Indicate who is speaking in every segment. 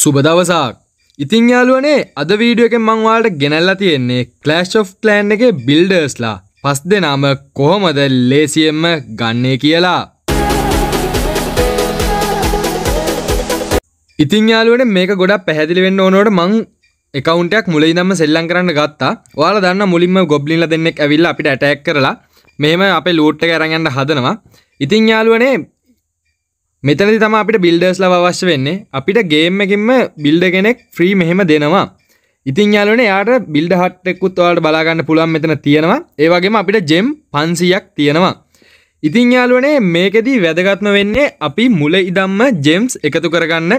Speaker 1: සුබදවසාක් ඉතිං යාලුවනේ අද වීඩියෝ එකෙන් මංවාලට ගෙනල්ලා තියෙන්නේ කලෑශ් ඔෆ් ලෑන් එක බිල්ඩර්ස්ලා පස් දෙනාම කොහොමද ලේසියෙන්ම ගන්නේ කියලා ඉතිං යාලුවට මේක ගොඩක් පැහැදිලි වෙන්න ඕනෝට මං එකකවන්ටයක් මුල ඉදම්ම සෙල්ලන් කරන්න ගත්තා වාල දන්න මුලින්ම ගොබ්ලිල දෙන්නෙක් ඇවිල්ල අපිට ඇටැක් කරලා මෙම අප ලූට්ට කරගන්න හදනවා ඉතිං යාලුවනේ මෙතනදි තම අපිට බිල්ඩර්ස්ල අවශ්‍ය වෙන්නේ අපිට ගේම්මකින්ම බිල්ඩ කෙනෙක් ෆ්‍රී මෙහෙම දෙනවා ඉතින් යාලන යාට බිල්ඩ හට්ටෙක්කුත් වාට බලාගන්න පුළුවන් මෙතන තියෙනවා ඒවගේම අපිට ජෙම් පන්සියක් තියෙනවා ඉතින් යාලුවනේ මේකෙදී වැදගත්ම වෙන්නේ අපි මුල ඉදම්ම ජෙම්ස් එකතු කරගන්න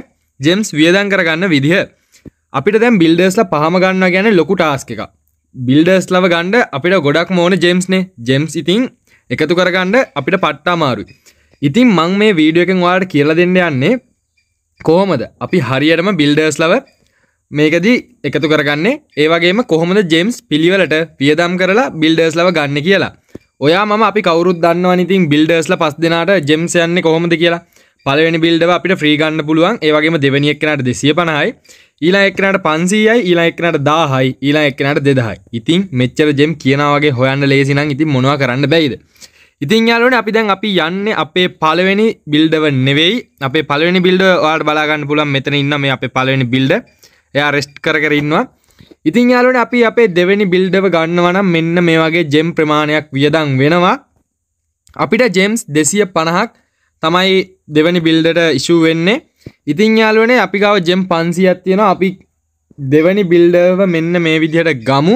Speaker 1: ජෙම්ස් වියදන් කරගන්න විදිහ අපිට දැම් බිල්ඩර්ස්ල පහම ගන්න ගැන ලොකු ටාස්ක එක බිල්ඩර්ස් ලව ගණ්ඩ අපිට ගොඩක් මෝන ජෙම්ස්නේ ජෙම්ස් ඉතින් එකතු කරගන්න අපිට පට්ටාමාරුයි ඉතින් මං මේ වීඩියෝ එකෙන් වාට කියලා දෙන්න යන්නේ කොහොමද අපි හරියටම බිල්ඩර්ස් ලව මේකදී එකතු කරගන්නේ ඒවගේම කොහොමද ජෙම්ස් පිළිවලට පියදම් කරලා බිල්ඩර්ස් ලව ගන්න කියලා ඔයා මම අපි කවරුත් දන්නවා ඉතින් බිල්ඩර්ස්ල පස් දෙනාට ජෙම්ස් යන්නේ කොහොමද කියලා පලවෙනි බිල්ඩව අපිට ්‍රීගන්න පුළුවන් ඒවගේම දෙවැනි එක්නට දෙසිය පනහයි ඊලා එක්නට පන්සීයයි ඊලා එක්නට දාහයි ඊලා එක්නට දෙදහයි ඉතින් මෙච්චර ජෙම් කියනවාගේ හොයන්න ලේසිනං ඉතින් මොනවා කරන්න බැයිද ඉතින් යාලුවනේ අපි දැන් අපි යන්නේ අපේ පළවෙනි බිල්ඩව නෙවෙයි. අපේ පළවෙනි බිල්ඩ ඔයාලට බලා ගන්න පුළුවන් මෙතන ඉන්න මේ අපේ පළවෙනි බිල්ඩ. එයා රෙස්ට් කර කර ඉන්නවා. ඉතින් යාලුවනේ අපි අපේ දෙවෙනි බිල්ඩව ගන්නවා නම් මෙන්න මේ වගේ ජෙම් ප්‍රමාණයක් වියදම් වෙනවා. අපිට ජෙම්ස් 250ක් තමයි දෙවෙනි බිල්ඩට ඉෂුව වෙන්නේ. ඉතින් යාලුවනේ අපි ගාව ජෙම් 500ක් තියෙනවා. අපි දෙවැනි බිල්ඩව මෙන්න මේ විදිහට ගමු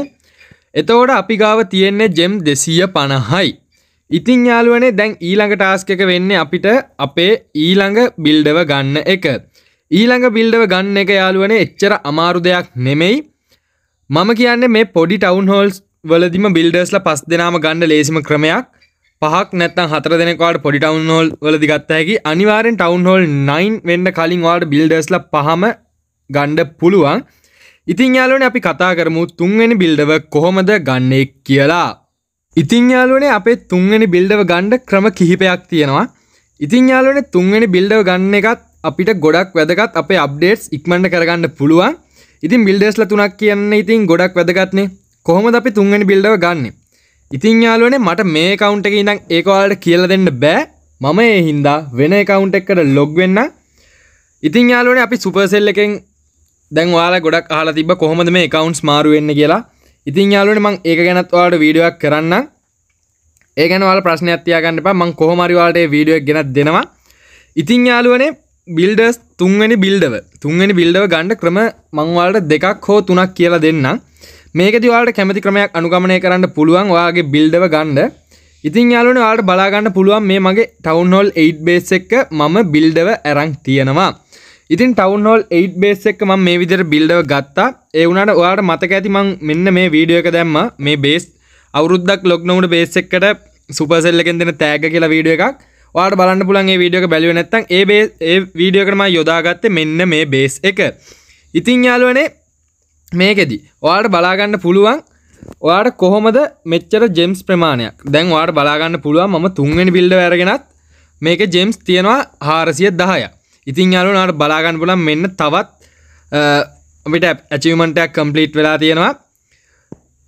Speaker 1: එතෝට අපි ගාව තියෙන්නේ ජෙම් දෙසීය පණහයි ඉතිං යාලුවනේ දැන් ඊළඟ ටාස්ක එක වෙන්න අපිට අපේ ඊළඟ බිල්ඩව ගන්න එක. ඊළඟ බිල්ඩව ගන්න එක යාලුවනේ එච්චර අමාරු දෙයක් නෙමෙයි. මම කියන්නේ මේ පොඩි ටවුන් හෝල්ස් වලදිම බිල්ඩර්ස්ලා පස් දෙනාම ගන්න ලේසිම ක්‍රමයක්. පහක් නැත්තම් හතර දෙනෙක්වාට පොඩි ටවුන් හෝල් වලදි ගත්ත හැකි. අනිවාර්යෙන් ටවුන් හෝල් 9 වෙන්න කලින් ඔයාලට බිල්ඩර්ස්ලා පහම ගන්න පුළුවන්. ඉතින් යාලුවනේ අපි කතා කරමු තුන්වෙනි බිල්ඩව කොහොමද ගන්නේ කියලා. ඉතින් යාලුවනේ අපේ තුන්වැනි බිල්ඩව ගණ්ඩ ක්‍රම කිහිපයක් තියෙනවා ඉතින් යාලුවනේ තුන්වැනි බිල්ඩව ගන්න එකත් අපිට ගොඩක් වැදගත් අපේ අප්ඩේට්ස් ඉක්මට කරගන්න පුළුවන් ඉතින් බිල්ඩස්ල තුනක් කියන්නේ ඉතින් ගොඩක් වැදගත්නේ කොහොමද අපි තුන්වැනි බිල්ඩව ගන්න ඉතින් යාලුවනේ මට මේ කවුන්ට එක ඉඳං ඒකවාලට කියල දෙන්න බෑ මම ඒ හින්දා වෙන කවුන්ට එක්කට ලොග් වෙන්න ඉතින් යාලුවනේ අපි සුපසෙල් එකෙන් දැන් වාලා ගොඩක් ආලා තිබ කොහොමද මේ කවුන්ස් මාරුවෙන්න කියලා ඉතින් යාලුවනේ මම ඒක ගැනත් ඔයාලට වීඩියෝයක් කරන්නම් ඒ ගැන ඔයාලා ප්‍රශ්නයක් තියාගන්න එපා මම කොහොම හරි ඔයාලට ඒ වීඩියෝ එක ගෙනත් දෙනවා ඉතින් යාලුවනේ බිල්ඩර්ස් තුන්වෙනි බිල්ඩව තුන්වෙනි බිල්ඩව ගන්න ක්‍රම මම ඔයාලට දෙකක් හෝ තුනක් කියලා දෙන්නම් මේකදී ඔයාලට කැමති ක්‍රමයක් අනුගමනය කරන්න පුළුවන් ඔයාගේ බිල්ඩව ගන්න ඉතින් යාලුවනේ ඔයාලට බලා ගන්න පුළුවන් මේ මගේ ටවුන් හෝල් 8 බේස් එක මම බිල්ඩව අරන් තියෙනවා ඉතින් ටවන් හෝල් 8 බේස් එක මම මේ විදිහට බිල්ඩව ගත්තා. ඒ වුණාට ඔයාලට මතක ඇති මම මෙන්න මේ වීඩියෝ එක දැම්මා. මේ බේස් අවුරුද්දක් ලොග් නොවුණු බේස් එකකට සුපර්සෙල් එකෙන් දෙන තෑග්ග කියලා වීඩියෝ එකක්. ඔයාලට බලන්න පුළුවන් මේ වීඩියෝ එක බැලුවේ නැත්නම් ඒ බේස් ඒ වීඩියෝ එකට මම යොදාගත්තේ මෙන්න මේ බේස් එක. ඉතින් යාළුවනේ මේකෙදි ඔයාලට බලාගන්න පුළුවන් ඔයාට කොහොමද මෙච්චර ජෙම්ස් ප්‍රමාණයක්. දැන් ඔයාලට බලාගන්න පුළුවන් මම තුන්වෙනි බිල්ඩව අරගෙනත් මේක ජෙම්ස් තියෙනවා 410ක්. ඉතින් යාලුනාට බලාගන්න පුළන් මෙන්න තවත් අපිට ඇචිවමන්ටයක් කම්පලීට් වෙලා තියෙනවා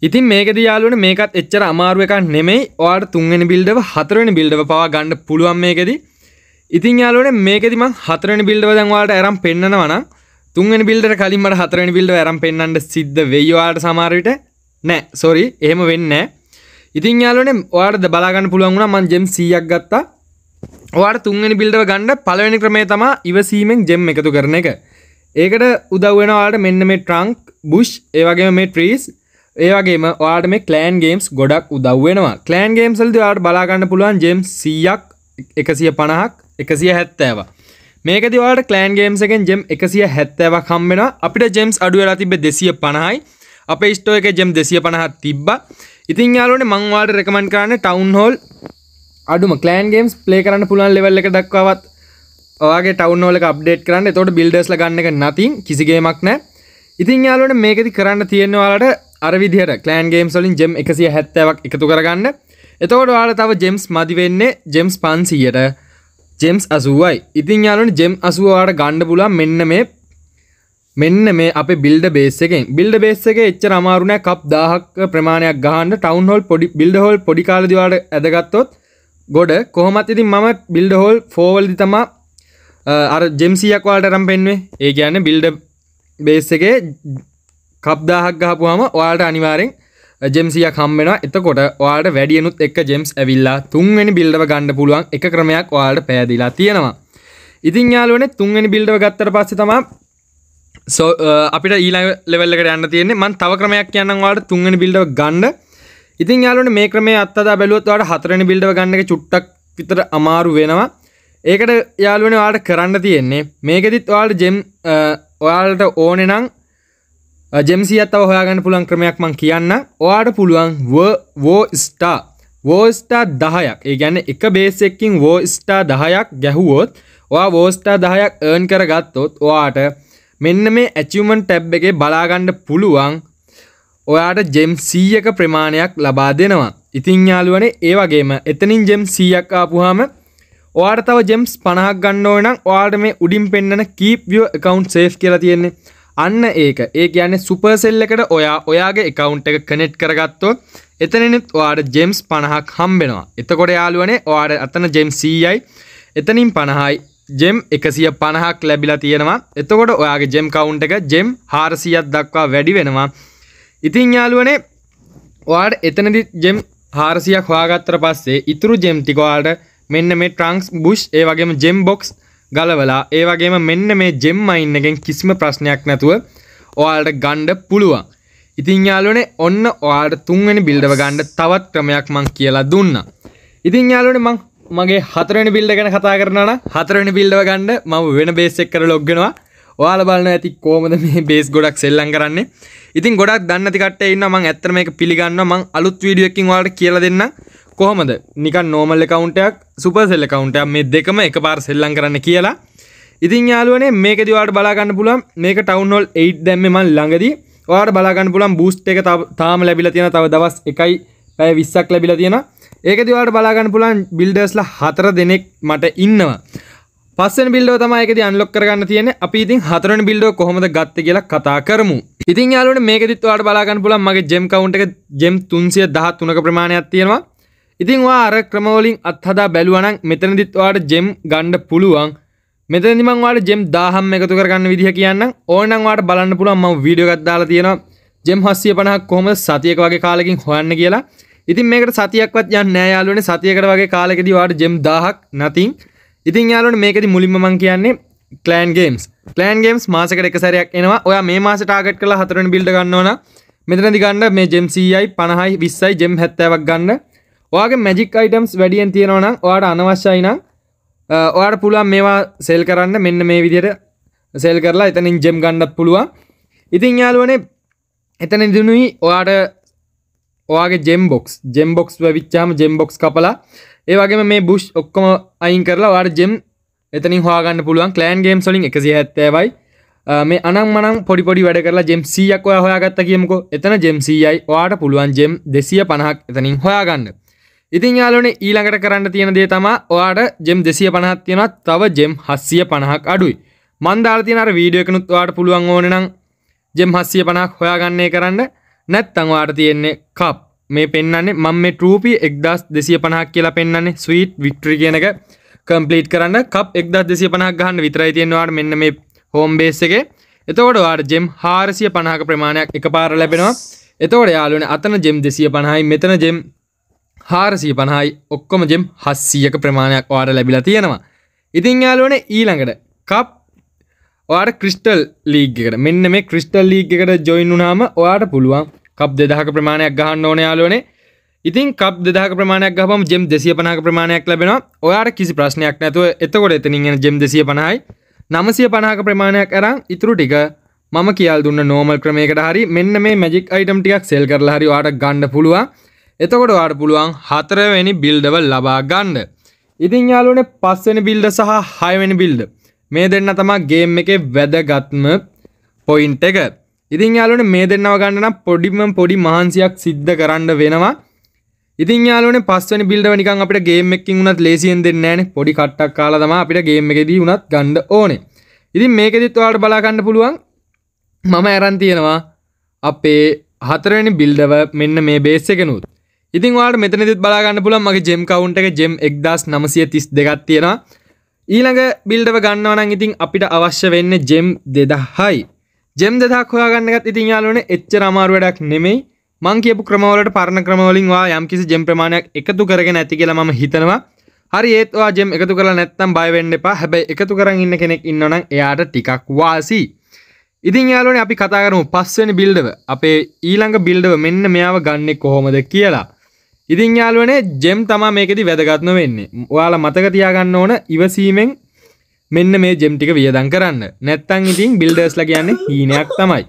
Speaker 1: ඉතින් මේක දයාලුවන මේකත් එච්චර අමාරුව එකක් නෙමෙයි ඔයාට තුන්වෙනි බිල්ඩව හතරවෙනි බිල්ඩව පවා ගන්න පුළුවන් මේකෙදි ඉතින් යාලුවනේ මේකෙදි මං හතරවෙනි බිල්ඩව දැන් ඔයාලට අරන් පෙන්නනවා නම් තුන්වෙනි බිල්ඩට කලින් මට හතරවෙනි බිල්ඩව අරන් පෙන්නන්න සිද්ධ වෙයි ඔයාලට සමහර විට නෑ සෝරි එහෙම වෙන්නේ නෑ ඉතින් යාලුවනේ ඔයාලට බලා ගන්න පුළුවන් වුණා මං ජෙම් 100ක් ගත්තා ඔට තුන්ගනි බිල්ඩව ගණ්ඩ පලවෙනි ක්‍රමේ තම ඉවසීමෙන් ජෙම් එකතු කරන එක ඒකට උදව්වෙනවාට මෙන්න මේ ට්‍රංක් බුෂ් ඒවගේ මේ ට්‍රීස් ඒවගේම වාට මේ කලෑන් ගේම්ස් ගොඩක් උදව්වෙනවා කලෑන් ගේම්සල්ද වාට බලාගන්න පුළුවන් ජෙම් සීයක් එකසිය පණහක් එකසිය හැත්තෑව මේක දිවාට කලෑන් ගේම්ස එකෙන් ජෙම් එකසිය හැත්තෑව කම්බෙන අපිට ජෙම්ස් අඩුවලා තිබ දෙසිය පණහයි අප ස්ටෝ එක ජෙම් දෙසිය පණහත් තිබ්බ ඉතින් යාලුවනේ මංවාට රෙකමන් කරන්න ටවුන් හෝල් අඩුම කලෑන් ගේම්ස් ප්ලේ කරන්න පුළුවන් ලෙවල් එක දක්වාවත් ඔයාගේ ටවනෝල අප්ඩේට් කරන්න තොට බිල්ඩස් ගන්න එක නතින් කිසිගේමක් නෑ ඉතින් යාලට මේකති කරන්න තියෙනවාලට අරවිදිහට කලෑන් ගේම් සොලින් ජෙම් එකසිය හැත්තවක් එකතු කරගන්න එතකොට වාට තව ජෙම්ස් මදිවෙන්නේ ජෙම්ස් පන්සීයට ජෙම්ස් අසුවයි ඉතින් යාලට ජෙම් අසුවාට ගණ්ඩ පුලා මෙන්න මේ මෙන්න මේ අප බිල්ඩ බේසකෙන් බිල්ඩ බේසක එච්ච අමාරුණෑ කප් දාහක් ප්‍රමාණයක් ගහන්න ටවන්හොල් පොඩි බිල්ඩ හොල් පොඩි කාලදිවාට ඇදගත්තොත් ගොඩ කොහොමත් ඉතින් මම බිල්ඩ හෝල් ෆෝවල්දි තමා අර ජෙම්සියක් වාට රම් පෙන්වේ ඒ කියන්න බිල්ඩ බේස් එකේ කබ්දාහක් ගහපුහම ඔයාට අනිවාරෙන් ජෙම්සියක් හම්බෙන එතකොට වාට වැඩියනුත් එක් ජෙම්ස් ඇවිල්ලා තුන්වැනි බිල්ඩව ගණඩ පුළුවන් එක ක්‍රමයක් වාට පෑදිලා තියෙනවා ඉතින් යාලුවන තුන්වැනි බිල්ඩව ගත්තර පස්ස තමා සෝ අපිට ඊලා ලෙවල්ලකට යන්න තියෙන්නේ මන් තව ක්‍රමයක් යන්නවාට තුන්වැනි බිල්ඩව ගණ්ඩ ඉතින් යාලුවනේ මේ ක්‍රමයේ අත්හදා බැලුවොත් ඔයාලට හතරවෙනි බිල්ඩව ගන්න එක චුට්ටක් විතර අමාරු වෙනවා. ඒකට යාලුවනේ ඔයාලට කරන්න තියෙන්නේ මේකෙදිත් ඔයාලට ජෙම් ඔයාලට ඕනේ නම් ජෙම්සියත් තව හොයාගන්න පුළුවන් ක්‍රමයක් මං කියන්න. ඔයාලට පුළුවන් වෝ ස්ටා වෝස්ටා දහයක් ඒ ගැන එක බේසෙක්කින් වෝස්ටා දහයක් ගැහුවොත් ඔයා වෝස්ටා දහයක් ඒර්න් කර ගත්තොත් ඔයාට මෙන්න මේ ඇචිවමන් ටැබ් එකේ බලාගන්න පුළුවන් ඔයාට ජෙම් සීයක ප්‍රමාණයක් ලබා දෙනවා ඉතිං යාලුවනේ ඒ වගේම එතනින් ජෙම් සීයක් ආපුහාම ඔයාට තව ජෙම්ස් පණහක් ගන්න ඕනම් ඔයාට මේ උඩින් පෙන්න්නන කීප්ියෝ එකකවන්් සේෆ් කියලා තියෙන්නේ අන්න ඒක ඒ කියන්නේ සුපර්සෙල් එකට ඔයා ඔයාගේ එකකවන්් එක කනෙට් කරගත්තෝ එතනෙත් ඔයාට ජෙම්ස් පණහක් හම්බෙනවා එතකොට යාලුවනේ ඔයාට අතන ජෙම් සීයයි එතනින් පණහායි ජෙම් එකසිය පණහක් ලැබිලා තියෙනවා එතකොට ඔයාගේ ජෙම් කවුන්් එක ජෙම් හාරසියක් දක්වා වැඩි වෙනවා ඉතින් යාලුවනේ ඔයාට එතනදි ජෙම් හාරසියක් හොයාගත්තර පස්සේ ඉතුරු ජෙම් ටිකවාට මෙන්න මේ ට්‍රංක්ස් බුෂ් ඒ වගේම ජෙම් බොක්ස් ගලවලා ඒ වගේම මෙන්න මේ ජෙම් මයින් එකෙන් කිසිම ප්‍රශ්නයක් නැතුව ඔයාලට ගණ්ඩ පුළුවන් ඉතින් යාලුවනේ ඔන්න ඔයාට තුන්වෙනි බිල්ඩව ගණ්ඩ තවත් ක්‍රමයක් මං කියලා දුන්නා ඉතින් යාලුවනේ මං මගේ හතරනි බිල්ඩ ගැන කතා කරනන හතරනි බිල්ඩව ගණ්ඩ ම වෙන බේසෙක් කර ලොග්ගෙනවා ඔයාල බලන ඇති කෝමද මේ බේස් ගොඩක් සෙල්ලම් කරන්නේ ඉතින් ගොඩක් දන්න ඇති කට්ටේ ඉන්නවා මම ඇත්තට මේක පිළිගන්නවා මම අලුත් වීඩියෝ එකකින් ඔයාලට කියලා දෙන්නම් කොහොමද නිකන් නෝමල් account එකක් සුපර්සෙල් account එකක් මේ දෙකම එකපාර සෙල්ලම් කරන්න කියලා ඉතින් යාළුවනේ මේකදී ඔයාලට බලා ගන්න පුළුවන් මේක ටවුන් හෝල් 8 දැම්මේ මම ළඟදී ඔයාලට බලා ගන්න පුළුවන් බූස්ට් එක තාම ලැබිලා තියෙනවා තව දවස් 1යි පැය 20ක් ලැබිලා තියෙනවා ඒකදී ඔයාලට බලා ගන්න පුළුවන් බිල්ඩර්ස්ලා හතර දෙනෙක් මට ඉන්නවා පස්සෙන් බිල්ඩෝ තමයි එකදී අන්ලොක් කරගන්න තියෙන්නේ. අපි ඉතින් හතරවෙනි බිල්ඩෝ කොහොමද ගත්තේ කියලා කතා කරමු. ඉතින් යාළුවනේ මේකෙදිත් ඔයාලට බලා ගන්න පුළුවන් මගේ ජෙම් කවුන්ට් එක ජෙම් 313ක ප්‍රමාණයක් තියෙනවා. ඉතින් ඔයා අර ක්‍රම වලින් අත්හදා බැලුවා නම් මෙතනදිත් ඔයාලට ජෙම් ගන්න පුළුවන්. මෙතනදි මම ඔයාලට ජෙම් 1000ක් එකතු කරගන්න විදිහ කියන්නම්. ඕනනම් ඔයාලට බලන්න පුළුවන් මම වීඩියෝ එකක් දාලා තියෙනවා. ජෙම් 750ක් කොහොමද සතියක වගේ කාලෙකින් හොයන්න කියලා. ඉතින් මේකට සතියක්වත් යන්නේ නෑ යාළුවනේ. සතියකට වගේ කාලෙකදී ඔයාලට ජෙම් 1000ක් නැතිනම් ඉතින් යාලුවන මේකති මුලින්ම මං කියන්නේ කලෑන් ගේම්ස් කලෑන් ගේම්ස් මාසකට එක සැරයක් එනවා ඔයා මේ මාස ටාගට් කළ හතරෙන් බිල්ඩ ගන්නවන මෙතනදි ගන්න මේ ජෙම්සීයි පණහයි විස්සයි ජෙම් හැත්තවක් ගන්න ඔයාගේ මැජික් අයිටම්ස් වැඩියෙන් තියෙනවනම් ඔයාට අනවශ්‍යයි නම් ඔයාට පුළුවන් මේවා සෙල් කරන්න මෙන්න මේ විදියට සෙල් කරලා එතනින් ජෙම් ගණ්ඩත් පුළුවන් ඉතින් යාලුවනේ එතන දිනුයි ඔයාට ඔයාගේ ජෙම්බොක්ස් ජෙම්බොක්ස් විච්චාම ජෙම්බොක්ස් කපලා ඒ වගේ මේ බුෂ් ඔක්කොම අයින් කරලා වාට ජෙම් එතනින් හවාගන්න පුළුවන් කලෑන් ගේම් සොලින් එකසි ඇත්තෑවයි මේ අනම් මනම් පොඩිපොඩි වැඩ කරලා ජෙම් සීයක් ඔය හොයාගත්ත කියමුකෝ එතන ජෙම් සීයයි ඔයාට පුළුවන් ජෙම් දෙසිය පණහක් එතනින් හොයාගන්න ඉතින් යාලෝනේ ඊළඟට කරන්න තියෙන දේ තමා ඔයාට ජෙම් දෙසිය පණහත් තියෙනවා තව ජෙම් හස්සිය පණහක් අඩුයි මන්දාල තියෙන අර වීඩියෝ එකනුත් ඔයාට පුළුවන් ඕනේ නම් ජෙම් හස්සිය පණහක් හොයාගන්නේ කරන්න නැත්තම් ඔයාට තියෙන්නේ කප් මේ පෙන්න්නේ මං මේ ටරූපි එක්දස් දෙසිය පනහක් කියලා පෙන්න්නේ ස්වීට් වික්ට්‍රි කියනක කම්පලීට් කරන්න කප් එක්දස් දෙසිය පනහක් ගහන්න විතරයි තියෙනවාට මෙන්න මේ හෝම් බේස් එක එතකොට වාට ජෙම් හාරසිය පනහක ප්‍රමාණයක් එක පාර ලැබෙනවා එතකොට යාලුවන අතන ජෙම් දෙසිය පනහයි මෙතන ජෙම් හාරසිය පනහයි ඔක්කොම ජෙම් හස්සියක ප්‍රමාණයක් වාට ලැබිලා තියෙනවා ඉතින් යාලුවන ඊළඟට කප් ඔයාට ක්‍රිස්ටල් ලීග් එකට මෙන්න මේ ක්‍රිස්ටල් ලීග් එකට ජොයින් වුනාම ඔයාට පුළුවන් කප් දෙදහක ප්‍රමාණයක් ගහන්න ඕන යාලුවනේ ඉතින් කප් දෙදහක ප්‍රමාණයක් ගහපම ජෙම් 250ක ප්‍රමාණයක් ලැබෙනවා. ඔයාට කිසි ප්‍රශ්නයක් නැතුව එතකොට එතනින් එන ජෙම් 250යි 950ක ප්‍රමාණයක් අරන් ඉතුරු ටික මම කියලා දුන්න normal ක්‍රමයකට හරි මෙන්න මේ magic item ටිකක් sell කරලා හරි ඔයාට ගන්න පුළුවන්. එතකොට ඔයාට පුළුවන් හතරවෙනි build ලබා ගන්න. ඉතින් යාළුවනේ පස්වෙනි build සහ හයවෙනි build මේ දෙන්න තමයි game එකේ වැදගත්ම point එක. ඉතින් යාලුවන මේ දෙන්නව ගන්නනම් පොඩිම පොඩි මහන්සියක් සිද්ධ කරන්න වෙනවා ඉතින් යාලුවනේ පස්වෙනි බිල්ඩව නිකන් අපිට ගේම් එකකින් උනත් ලේසියෙන් දෙන්නේ නැහනේ පොඩි කට්ටක් කාලා තමයි අපිට ගේම් එකේදී උනත් ගන්න ඕනේ ඉතින් මේකෙදිත් ඔයාලට බලා ගන්න පුළුවන් මම අරන් තියෙනවා අපේ හතරවෙනි බිල්ඩව මෙන්න මේ බේස් එකනුත් ඉතින් වාට මෙතනදිත් බලාගන්න පුළන් මගේ ජෙම් කවුන්ට එක ජෙම් එක්දස් නමසය තිස් දෙගත් තියෙනවා ඊළඟ බිල්ඩව ගන්නවනන් ඉතින් අපිට අවශ්‍ය වෙන්න ජෙම් දෙදහයි ජෙම් දෙදක් හොයාගන්නගත් ඉතින් යාලුවනේ එච්චර අමාරු වැඩක් නෙමෙයි මං කියපු ක්‍රමවලට පරණ ක්‍රමවලින් වා යම්කිසි ජෙම් ප්‍රමාණයක් එකතු කරගෙන ඇති කියලා මම හිතනවා හරි ඒත් ඔයා ජෙම් එකතු කරලා නැත්නම් බය වෙන්න එපා හැබැයි එකතු කරන් ඉන්න කෙනෙක් ඉන්නවනම් එයාට ටිකක් වාසි ඉතින් යාලුවනේ අපි කතා කරමු පස්වෙනි බිල්ඩව අපේ ඊළඟ බිල්ඩව මෙන්න මෙයාව ගන්නෙ කොහොමද කියලා ඉතින් යාලුවනේ ජෙම් තමා මේකෙදි වැදගත්ම වෙන්නේ ඔයාලා මතක තියාගන්න ඕන ඉවසීමෙන් මෙන්න මේ ජෙම්ටික වියදං කරන්න නැත්තං ඉතින් බිල්ඩර්ස්ල කියන්න හීනයක් තමයි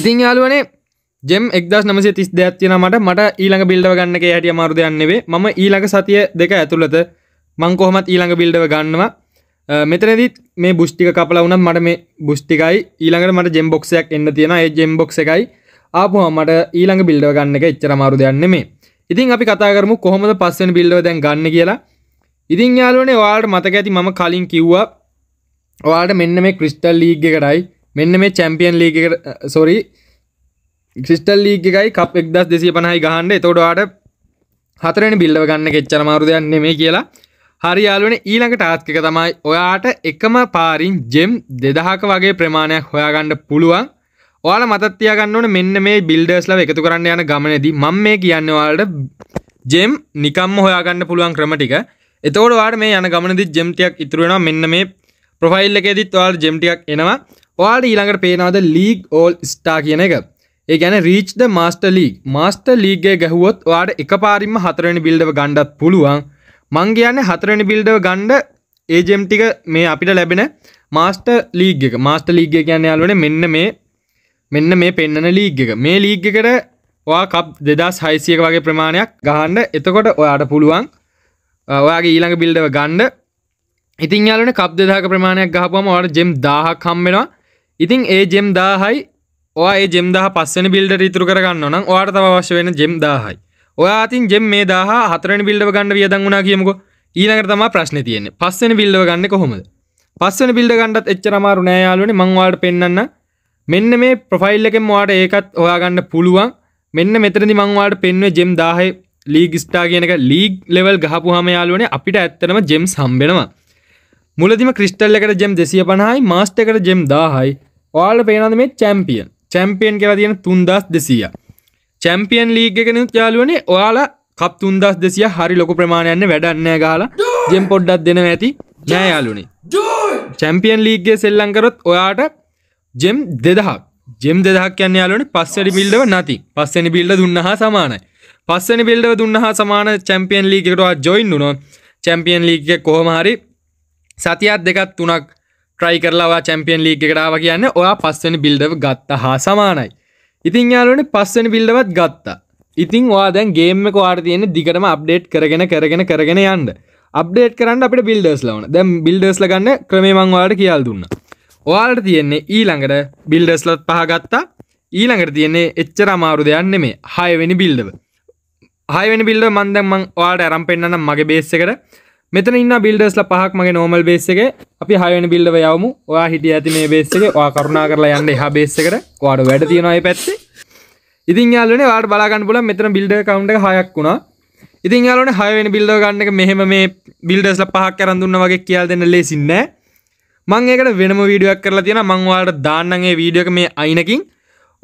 Speaker 1: ඉතින් යාලුවනේ ජෙම් එක්දස් නමසේ තිස් දෙයක්තින මට මට ඊළඟ බිල්ඩව ගන්න එක හටිය මාරුදයන්නවේ ම ඊළඟ සතිය දෙක ඇතුළත මංකොහොමත් ඊළඟ බිල්ඩව ගන්නවා මෙතනදිත් මේ බුෂ්ටික කපල වුනත් මට මේ බුෂ්ටිකයි ඊළඟට මට ජෙම්බොක්ෂයක් එන්න තියෙන ඒ ජෙම්බොක්ස එකයි ආපුහම මට ඊළඟ බිල්ඩව ගන්න එක එච්චර මාරුදයන්න මේ ඉතින් අපි කතාකරමු කොහොමද පස්සෙන් බිල්ඩව දැන් ගන්න කියලා ඉතින් යාලුවනේ ඔයාලට මතක ඇති මම කලින් කිව්වා ඔයාලට මෙන්න මේ ක්‍රිස්ටල් ලීග් එකටයි මෙන්න මේ චැම්පියන් ලීග් එකට සොරි ක්‍රිස්ටල් ලීග් එකයි කප් 1250යි ගහන්න එතකොට ඔයාලට හතරෙනි බිල්ඩව ගන්න කෙච්චර මාරු දෙයක් නෙමෙයි කියලා හරි යාලුවනේ ඊළඟ ටාස්ක් එක තමයි ඔයාට එකම පාරින් ජෙම් 2000ක වගේ ප්‍රමාණයක් හොයාගන්න පුළුවන් ඔයාලා මතක තියාගන්න ඕනේ මෙන්න මේ බිල්ඩර්ස්ලා එකතු කරන්න යන ගමනේදී මම මේ කියන්නේ ඔයාලට ජෙම් නිකම්ම හොයාගන්න පුළුවන් ක්‍රම ටික එතකොට වාට මේ යන ගමනදි ජෙම්ටියක් ඉතුරුවෙන මෙන්න මේ ප්‍රොෆයිල් එකෙදිත් වාට ජෙම්ටියක් එනවා වාට ඊළඟට පේනවාද ලීග් ඕල් ස්ටා කියන එක ඒ ගැන රීච්ද මස්ට ලීග් මස්ට ලීගේ ගැහුවොත් වාට එක පාරිම හතරනි බිල්ඩව ගණ්ඩත් පුළුවන් මං කියන්නේ හතරනි බිල්ඩව ගණ්ඩ ඒ ජෙම්ටික මේ අපිට ලැබෙන මාස්ට ලීග් එක මාස්ට ලීග කියන්න යාලුවන මෙන්න මේ මෙන්න මේ පෙන්න්නන ලීග් එක මේ ලීග් එකට වා කප් දෙදස් හයිසියක වගේ ප්‍රමාණයක් ගහන්ඩ එතකොට ඔයාට පුළුවන් ඔයාගේ ඊළඟ බිල්ඩව ගණ්ඩ ඉතින් යාලන කබ් දෙදාක ප්‍රමාණයක් ගහපුම වට ජෙම් දාහක් හම්බෙනවා ඉතින් ඒ ජෙම් දාහයි ඔය ජෙම් දහ පස්සන බිල්ඩ ඉතුර කරගන්න නම් වාට තම අවශ්‍ය වෙන ජෙම් දාහයි ඔයා අතින් ජෙම් මේ දාහ හතරන බිල්ඩව ගන්න වියදන් වුණා කියමුකෝ ඊළඟට තම ප්‍රශ්න තියෙන්නේ පස්සන බිල්ඩව ගන්න කොහොමද පස්සන බිල්ඩ ගන්නත් එච්චර අමාරු නෑ යාළුවනේ මං ඔයාලට පෙන්නන්න මෙන්න මේ ප්‍රොෆයිල් එකෙන් ඔයාලට ඒකත් හොයාගන්න පුළුවන් මෙන්න මෙතනදී මං ඔයාලට පෙන්වුවේ ජෙම් 10 ලීග ස්ටා කියනක ලීග ලෙවල් ගහපු හම යාලුවනේ අපිට ඇත්තනම ජෙම් සම්බෙනවා මුලදිම ක්‍රිස්ටල් එකට ජෙම් දෙසිය පණහයි මාස්ට එකට ජෙම් දාහයි ඔයාල පේනද මේ චැම්පියන් චැම්පියන් කියලා තියෙන තුන්දස් දෙසීය චැම්පියන් ලීග එකනුත් යාලුවනේ ඔයාලා කප් තුන්දස් දෙසිය හරි ලොක ප්‍රමාණයන්න වැඩන්න ගාලා ජෙම් පොඩ්ඩක් දෙන ඇති නෑ යාලුනේ චැම්පියන් ලීගගේ සෙල්ලංකරොත් ඔයාට ජෙම් දෙදහක් ජෙම් දෙදහක් යන්න යාලුවනේ පස්සඩි බිල්ඩව නති පස්සනි බිල්ඩ දුන්න හා සමානයි පස්සනි පිල්ඩව දුන්න හා සමාන චැම්පියන් ලීකටත් ජොයින් වුණො චැම්පියන් ලීක කොහමහරි සතියත් දෙකත් තුනක් ට්‍රයි කරලාවා චැම්පියන් ලීක කරාව කියන්න ඔයා පස්සනි බිල්ඩව ගත්ත හා සමානයි ඉතින් යාලුවන පස්සනි පිල්ඩවත් ගත්තා ඉතින් වා දැන් ගේම කවාර තියෙන දිගටම අප්ඩේට් කරගෙන කරගෙන කරගෙන යන්න අප්ඩේට් කරන්න අපට බිල්ඩර්ස් ලවන දැම් බිල්ඩර්ස්ල ගන්න ක්‍රමේමංවාට කියල් දුන්න ඔයාලට තියෙන්නේ ඊළඟට බිල්ඩස්ලත් පහගත්තා ඊළඟට තියන්නේ එච්චර අමාරු දෙයන්න මේ හයවෙනි බිල්ඩව හයවෙන බිල්ඩ මන්දම වාට ඇරම් පෙන්න්නම් මගේ බේස්සකට මෙතන ඉන්න බිල්ඩස්ල පහක් මගේ නෝමල් බේස් එක අපි හයවෙන බිල්ඩව යවමු ඔයා හිටිය ඇති මේ බේස් එක වා කරුණා කරලා යන්න එහා බේස් එකට වාට වැඩ තියෙනවා ඒ පැත්තේ ඉතින් යාළුවනේ වාට බලා ගන්න පුළුවන් මෙතන බිල්ඩර් කවුන්ට් එක හයක් වුණා ඉතින් යාළුවනේ හයවෙනි බිල්ඩර් ගන්න එක මෙහෙම මේ බිල්ඩර්ස්ලා පහක් අරන් දුන්නා වගේ කියලා දෙන්න ලේසි නෑ මම ඒකට වෙනම වීඩියෝ එකක් කරලා තියෙනවා මම ඔයාලට දාන්නම් ඒ වීඩියෝ එක මේ අයිනකින්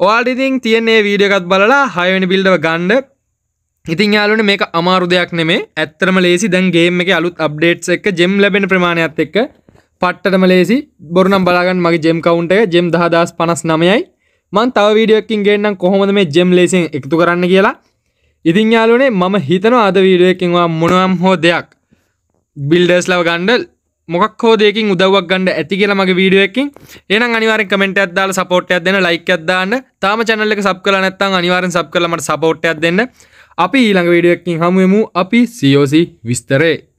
Speaker 1: ඔයාලට ඉතින් තියෙන මේ වීඩියෝ එකත් බලලා හයවෙනි බිල්ඩව ගන්න ඉතින් යාලුවනේ මේක අමාරු දෙයක් නෙමේ ඇත්තටම ලේසි දැන් ගේම් එකේ අලුත් අප්ඩේට්ස් එක්ක ජෙම් ලැබෙන ප්‍රමාණයත් එක්ක පට්ටටම ලේසි බොරු නම් බලා ගන්න මගේ ජෙම් කවුන්ට් එක ජෙම් 10059යි මම තව වීඩියෝ එකකින් ගේන්නම් කොහොමද මේ ජෙම් ලේසියෙන් එකතු කරන්න කියලා ඉතින් යාලුවනේ මම හිතනවා අද වීඩියෝ එකකින් ඔයා මොනවාම් හෝ දෙයක් බිල්ඩර්ස් ලව ගන්න මොකක් හෝ දෙයකින් උදව්වක් ගන්න ඇති කියලා මගේ වීඩියෝ එකකින් එහෙනම් අනිවාර්යෙන් කමෙන්ට් එකක් දාලා සපෝට් එකක් දෙන්න ලයික් එකක් දාන්න තාම channel එක සබ් කරලා නැත්නම් අනිවාර්යෙන් සබ් කරලා මට සපෝට් එකක් දෙන්න අපි ඊළඟ වීඩියෝකින් හමුවමු අපි සෝසි විස්තරේ